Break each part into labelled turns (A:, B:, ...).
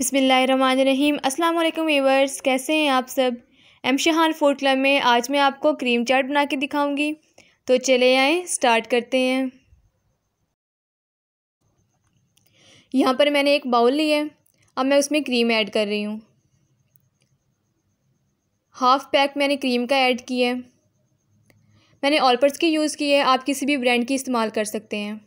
A: बिसमीम अस्सलाम वालेकुम वीवर्स कैसे हैं आप सब एम शहान फूड क्लब में आज मैं आपको क्रीम चाट बना के दिखाऊंगी तो चले आएँ स्टार्ट करते हैं यहाँ पर मैंने एक बाउल लिया है अब मैं उसमें क्रीम ऐड कर रही हूँ हाफ़ पैक मैंने क्रीम का ऐड किया है मैंने ऑलपर्स की यूज़ की है आप किसी भी ब्रांड की इस्तेमाल कर सकते हैं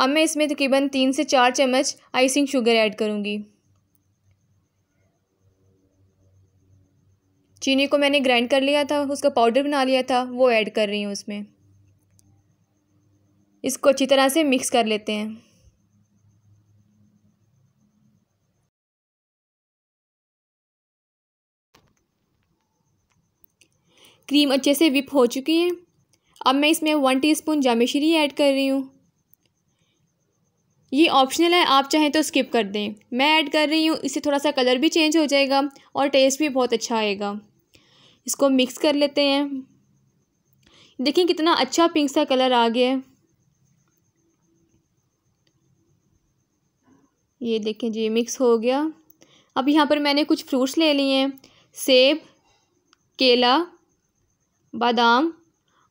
A: अब मैं इसमें तकरीबन तीन से चार चम्मच आइसिंग शुगर ऐड करूँगी चीनी को मैंने ग्राइंड कर लिया था उसका पाउडर बना लिया था वो ऐड कर रही हूँ उसमें इसको अच्छी तरह से मिक्स कर लेते हैं क्रीम अच्छे से विप हो चुकी है अब मैं इसमें वन टीस्पून जामेश्री ऐड कर रही हूँ ये ऑप्शनल है आप चाहें तो स्किप कर दें मैं ऐड कर रही हूँ इससे थोड़ा सा कलर भी चेंज हो जाएगा और टेस्ट भी बहुत अच्छा आएगा इसको मिक्स कर लेते हैं देखिए कितना अच्छा पिंक सा कलर आ गया है ये देखें जी मिक्स हो गया अब यहाँ पर मैंने कुछ फ्रूट्स ले लिए हैं सेब केला बादाम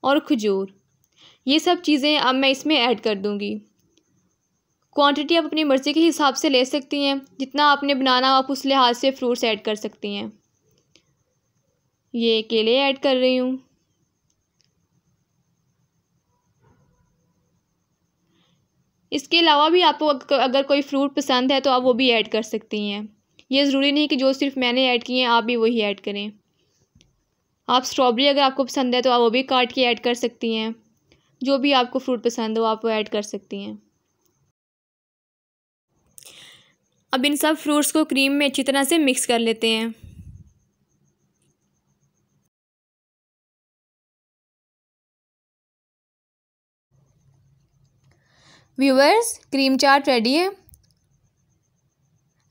A: और खजूर ये सब चीज़ें अब मैं इसमें ऐड कर दूँगी क्वांटिटी आप अपनी मर्ज़ी के हिसाब से ले सकती हैं जितना आपने बनाना आप उस लिहाज से फ्रूट्स ऐड कर सकती हैं ये केले ऐड कर रही हूँ इसके अलावा भी आपको अगर कोई फ्रूट पसंद है तो आप वो भी ऐड कर सकती हैं ये ज़रूरी नहीं कि जो सिर्फ मैंने ऐड किए हैं आप भी वही ऐड करें आप स्ट्रॉबेरी अगर आपको पसंद है तो आप वो भी काट के ऐड कर सकती हैं जो भी आपको फ्रूट पसंद हो आप वो ऐड कर सकती हैं अब इन सब फ्रूट्स को क्रीम में अच्छी तरह से मिक्स कर लेते हैं व्यूवर्स क्रीम चाट रेडी है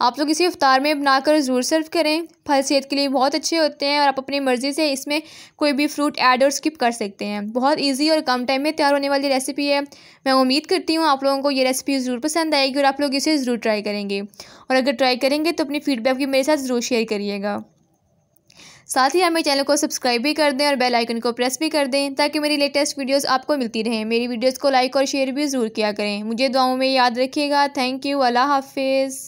A: आप लोग इसे अफ्तार में बनाकर ज़रूर सर्व करें फल सेहत के लिए बहुत अच्छे होते हैं और आप अपनी मर्ज़ी से इसमें कोई भी फ्रूट ऐड और स्किप कर सकते हैं बहुत ईजी और कम टाइम में तैयार होने वाली रेसिपी है मैं उम्मीद करती हूँ आप लोगों को ये रेसिपी ज़रूर पसंद आएगी और आप लोग इसे ज़रूर ट्राई करेंगे और अगर ट्राई करेंगे तो अपनी फीडबैक भी मेरे साथ ज़रूर शेयर करिएगा साथ ही हमें चैनल को सब्सक्राइब भी कर दें और बेल आइकन को प्रेस भी कर दें ताकि मेरी लेटेस्ट वीडियोस आपको मिलती रहें मेरी वीडियोस को लाइक और शेयर भी ज़रूर किया करें मुझे दुआओं में याद रखिएगा थैंक यू अल्लाह हाफिज़